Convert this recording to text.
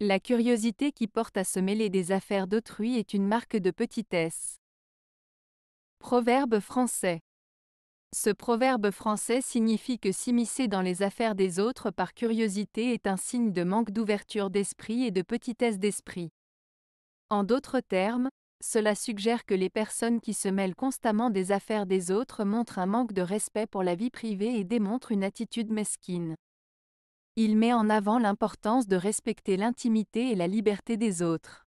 La curiosité qui porte à se mêler des affaires d'autrui est une marque de petitesse. Proverbe français. Ce proverbe français signifie que s'immiscer dans les affaires des autres par curiosité est un signe de manque d'ouverture d'esprit et de petitesse d'esprit. En d'autres termes, cela suggère que les personnes qui se mêlent constamment des affaires des autres montrent un manque de respect pour la vie privée et démontrent une attitude mesquine. Il met en avant l'importance de respecter l'intimité et la liberté des autres.